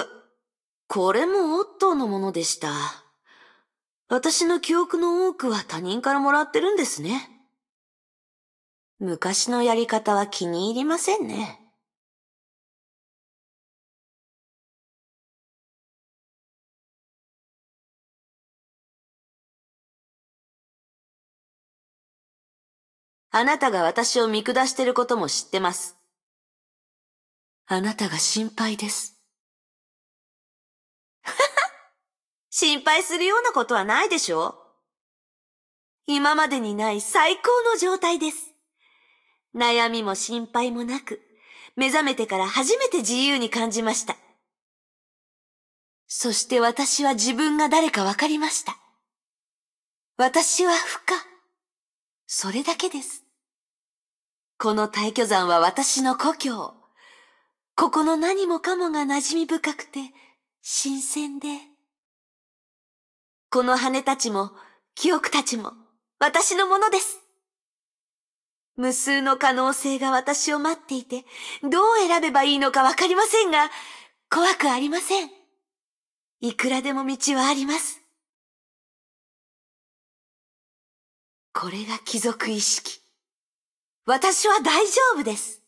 え、これもオットーのものでした。私の記憶の多くは他人からもらってるんですね。昔のやり方は気に入りませんね。あなたが私を見下してることも知ってます。あなたが心配です。心配するようなことはないでしょ今までにない最高の状態です。悩みも心配もなく、目覚めてから初めて自由に感じました。そして私は自分が誰かわかりました。私は不可。それだけです。この大巨山は私の故郷。ここの何もかもが馴染み深くて、新鮮で。この羽たちも、記憶たちも、私のものです。無数の可能性が私を待っていて、どう選べばいいのかわかりませんが、怖くありません。いくらでも道はあります。これが貴族意識。私は大丈夫です。